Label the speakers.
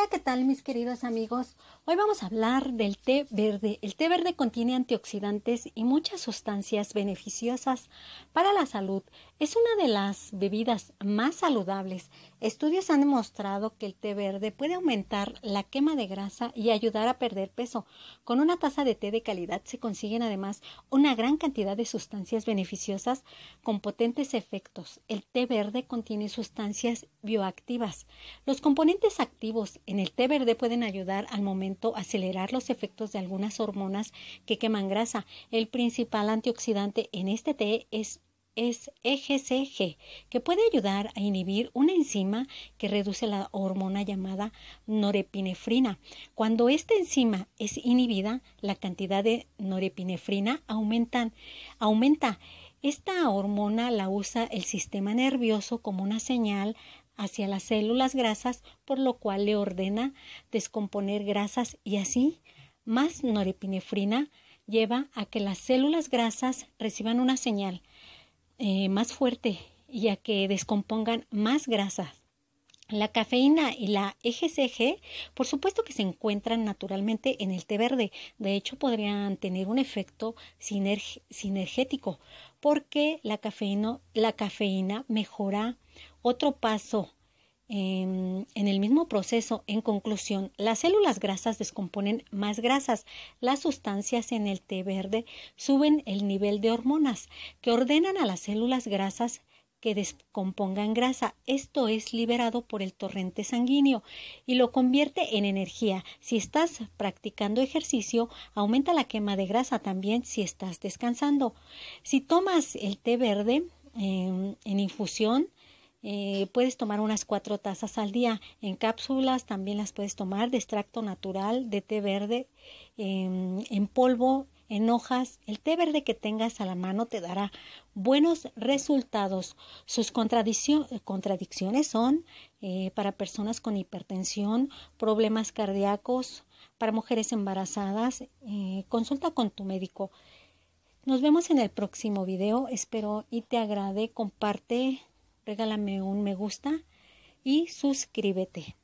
Speaker 1: Hola, ¿qué tal mis queridos amigos? Hoy vamos a hablar del té verde. El té verde contiene antioxidantes y muchas sustancias beneficiosas para la salud. Es una de las bebidas más saludables. Estudios han demostrado que el té verde puede aumentar la quema de grasa y ayudar a perder peso. Con una taza de té de calidad se consiguen además una gran cantidad de sustancias beneficiosas con potentes efectos. El té verde contiene sustancias bioactivas. Los componentes activos en el té verde pueden ayudar al momento a acelerar los efectos de algunas hormonas que queman grasa. El principal antioxidante en este té es es EGCG, que puede ayudar a inhibir una enzima que reduce la hormona llamada norepinefrina. Cuando esta enzima es inhibida, la cantidad de norepinefrina aumentan, aumenta. Esta hormona la usa el sistema nervioso como una señal hacia las células grasas, por lo cual le ordena descomponer grasas y así más norepinefrina lleva a que las células grasas reciban una señal eh, más fuerte y a que descompongan más grasas. La cafeína y la EGCG, por supuesto que se encuentran naturalmente en el té verde. De hecho, podrían tener un efecto sinergético, porque la cafeína mejora otro paso en el mismo proceso, en conclusión, las células grasas descomponen más grasas. Las sustancias en el té verde suben el nivel de hormonas que ordenan a las células grasas que descompongan grasa. Esto es liberado por el torrente sanguíneo y lo convierte en energía. Si estás practicando ejercicio, aumenta la quema de grasa también si estás descansando. Si tomas el té verde em, en infusión, eh, puedes tomar unas cuatro tazas al día. En cápsulas también las puedes tomar de extracto natural, de té verde, em, en polvo, enojas. hojas, el té verde que tengas a la mano te dará buenos resultados. Sus contradicciones son eh, para personas con hipertensión, problemas cardíacos, para mujeres embarazadas. Eh, consulta con tu médico. Nos vemos en el próximo video. Espero y te agrade. Comparte, regálame un me gusta y suscríbete.